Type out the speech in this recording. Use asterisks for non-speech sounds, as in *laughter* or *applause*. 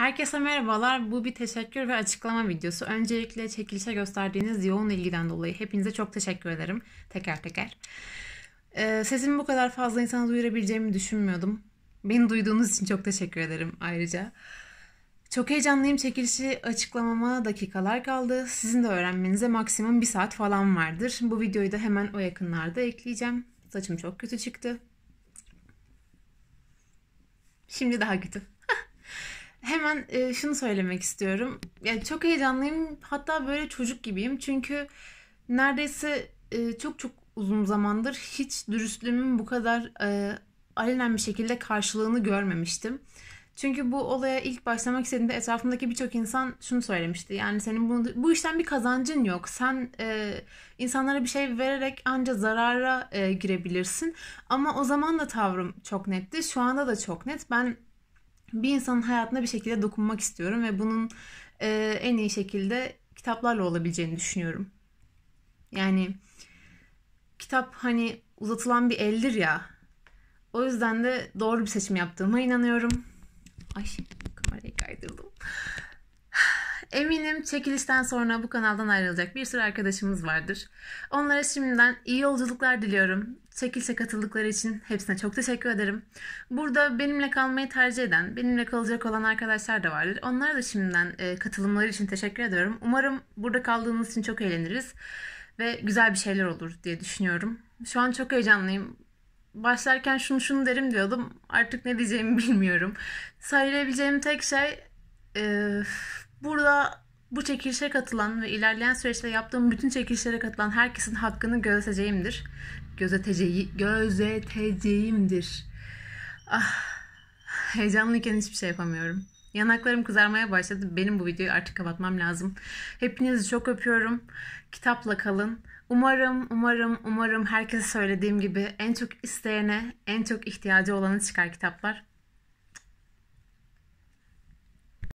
Herkese merhabalar. Bu bir teşekkür ve açıklama videosu. Öncelikle çekilişe gösterdiğiniz yoğun ilgiden dolayı hepinize çok teşekkür ederim. Teker teker. Ee, sesimi bu kadar fazla insana duyurabileceğimi düşünmüyordum. Beni duyduğunuz için çok teşekkür ederim ayrıca. Çok heyecanlıyım. Çekilişi açıklamama dakikalar kaldı. Sizin de öğrenmenize maksimum bir saat falan vardır. Bu videoyu da hemen o yakınlarda ekleyeceğim. Saçım çok kötü çıktı. Şimdi daha kötü. Hemen e, şunu söylemek istiyorum. Yani çok heyecanlıyım. Hatta böyle çocuk gibiyim. Çünkü neredeyse e, çok çok uzun zamandır hiç dürüstlüğümün bu kadar e, alenen bir şekilde karşılığını görmemiştim. Çünkü bu olaya ilk başlamak istediğimde etrafımdaki birçok insan şunu söylemişti. Yani senin bunu, bu işten bir kazancın yok. Sen e, insanlara bir şey vererek anca zarara e, girebilirsin. Ama o zaman da tavrım çok netti. Şu anda da çok net. Ben bir insanın hayatına bir şekilde dokunmak istiyorum ve bunun e, en iyi şekilde kitaplarla olabileceğini düşünüyorum. Yani kitap hani uzatılan bir eldir ya. O yüzden de doğru bir seçim yaptığıma inanıyorum. Ay kamerayı kaydırdım. Eminim çekilişten sonra bu kanaldan ayrılacak bir sürü arkadaşımız vardır. Onlara şimdiden iyi yolculuklar diliyorum. Çekilişe katıldıkları için hepsine çok teşekkür ederim. Burada benimle kalmayı tercih eden, benimle kalacak olan arkadaşlar da vardır. Onlara da şimdiden e, katılımları için teşekkür ediyorum. Umarım burada kaldığınız için çok eğleniriz ve güzel bir şeyler olur diye düşünüyorum. Şu an çok heyecanlıyım başlarken şunu şunu derim diyordum. Artık ne diyeceğimi *laughs* bilmiyorum. Söyleyebileceğim tek şey e, Burada bu çekilişe katılan ve ilerleyen süreçte yaptığım bütün çekilişlere katılan herkesin hakkını gözeteceğimdir. Gözeteceği, gözeteceğimdir. Ah, heyecanlıyken hiçbir şey yapamıyorum. Yanaklarım kızarmaya başladı. Benim bu videoyu artık kapatmam lazım. Hepinizi çok öpüyorum. Kitapla kalın. Umarım, umarım, umarım herkese söylediğim gibi en çok isteyene, en çok ihtiyacı olanı çıkar kitaplar.